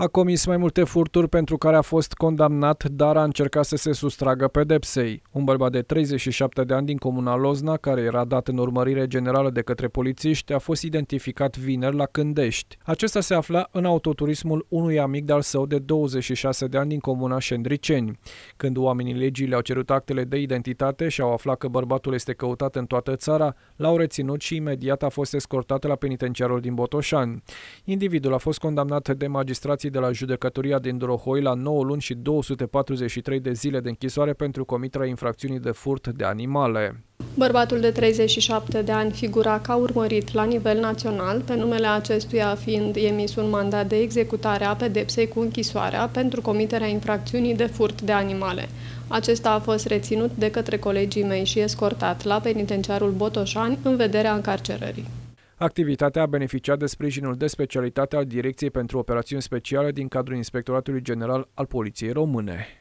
A comis mai multe furturi pentru care a fost condamnat, dar a încercat să se sustragă pedepsei. Un bărbat de 37 de ani din comuna Lozna, care era dat în urmărire generală de către polițiști, a fost identificat vineri la Cândești. Acesta se afla în autoturismul unui amic de-al său de 26 de ani din comuna Șendriceni. Când oamenii legii le-au cerut actele de identitate și au aflat că bărbatul este căutat în toată țara, l-au reținut și imediat a fost escortat la penitenciarul din Botoșani. Individul a fost condamnat de magistrații Mărții de la judecătoria din Drohoi la 9 luni și 243 de zile de închisoare pentru comiterea infracțiunii de furt de animale. Bărbatul de 37 de ani figura ca urmărit la nivel național, pe numele acestuia fiind emis un mandat de executare a pedepsei cu închisoarea pentru comiterea infracțiunii de furt de animale. Acesta a fost reținut de către colegii mei și escortat la penitenciarul Botoșani în vederea încarcerării. Activitatea a beneficiat de sprijinul de specialitate al Direcției pentru Operațiuni Speciale din cadrul Inspectoratului General al Poliției Române.